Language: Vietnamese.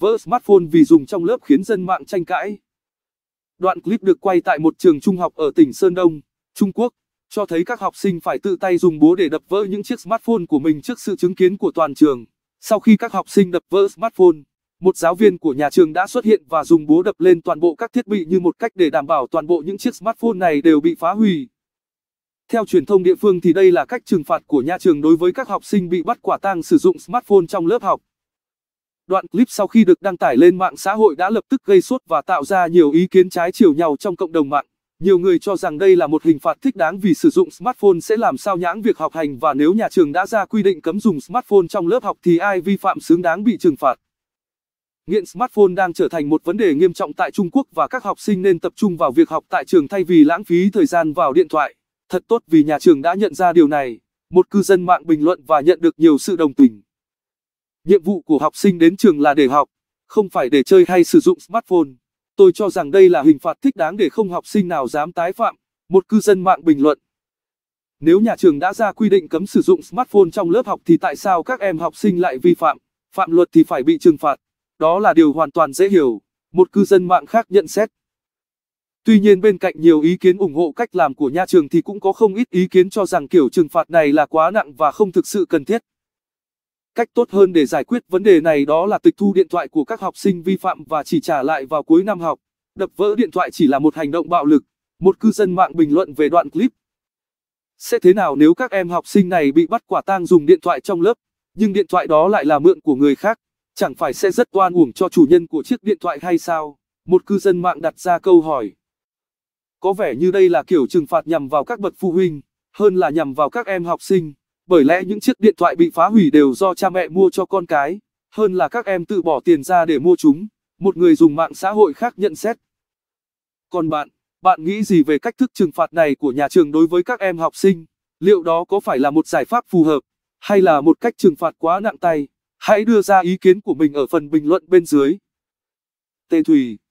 vỡ smartphone vì dùng trong lớp khiến dân mạng tranh cãi. Đoạn clip được quay tại một trường trung học ở tỉnh Sơn Đông, Trung Quốc, cho thấy các học sinh phải tự tay dùng búa để đập vỡ những chiếc smartphone của mình trước sự chứng kiến của toàn trường. Sau khi các học sinh đập vỡ smartphone, một giáo viên của nhà trường đã xuất hiện và dùng búa đập lên toàn bộ các thiết bị như một cách để đảm bảo toàn bộ những chiếc smartphone này đều bị phá hủy. Theo truyền thông địa phương thì đây là cách trừng phạt của nhà trường đối với các học sinh bị bắt quả tang sử dụng smartphone trong lớp học. Đoạn clip sau khi được đăng tải lên mạng xã hội đã lập tức gây sốt và tạo ra nhiều ý kiến trái chiều nhau trong cộng đồng mạng. Nhiều người cho rằng đây là một hình phạt thích đáng vì sử dụng smartphone sẽ làm sao nhãng việc học hành và nếu nhà trường đã ra quy định cấm dùng smartphone trong lớp học thì ai vi phạm xứng đáng bị trừng phạt. Nghiện smartphone đang trở thành một vấn đề nghiêm trọng tại Trung Quốc và các học sinh nên tập trung vào việc học tại trường thay vì lãng phí thời gian vào điện thoại. Thật tốt vì nhà trường đã nhận ra điều này, một cư dân mạng bình luận và nhận được nhiều sự đồng tình. Nhiệm vụ của học sinh đến trường là để học, không phải để chơi hay sử dụng smartphone. Tôi cho rằng đây là hình phạt thích đáng để không học sinh nào dám tái phạm, một cư dân mạng bình luận. Nếu nhà trường đã ra quy định cấm sử dụng smartphone trong lớp học thì tại sao các em học sinh lại vi phạm, phạm luật thì phải bị trừng phạt. Đó là điều hoàn toàn dễ hiểu, một cư dân mạng khác nhận xét. Tuy nhiên bên cạnh nhiều ý kiến ủng hộ cách làm của nhà trường thì cũng có không ít ý kiến cho rằng kiểu trừng phạt này là quá nặng và không thực sự cần thiết. Cách tốt hơn để giải quyết vấn đề này đó là tịch thu điện thoại của các học sinh vi phạm và chỉ trả lại vào cuối năm học. Đập vỡ điện thoại chỉ là một hành động bạo lực. Một cư dân mạng bình luận về đoạn clip. Sẽ thế nào nếu các em học sinh này bị bắt quả tang dùng điện thoại trong lớp, nhưng điện thoại đó lại là mượn của người khác, chẳng phải sẽ rất toan uổng cho chủ nhân của chiếc điện thoại hay sao? Một cư dân mạng đặt ra câu hỏi. Có vẻ như đây là kiểu trừng phạt nhằm vào các bậc phụ huynh, hơn là nhằm vào các em học sinh bởi lẽ những chiếc điện thoại bị phá hủy đều do cha mẹ mua cho con cái, hơn là các em tự bỏ tiền ra để mua chúng, một người dùng mạng xã hội khác nhận xét. Còn bạn, bạn nghĩ gì về cách thức trừng phạt này của nhà trường đối với các em học sinh? Liệu đó có phải là một giải pháp phù hợp, hay là một cách trừng phạt quá nặng tay? Hãy đưa ra ý kiến của mình ở phần bình luận bên dưới. Tê Thủy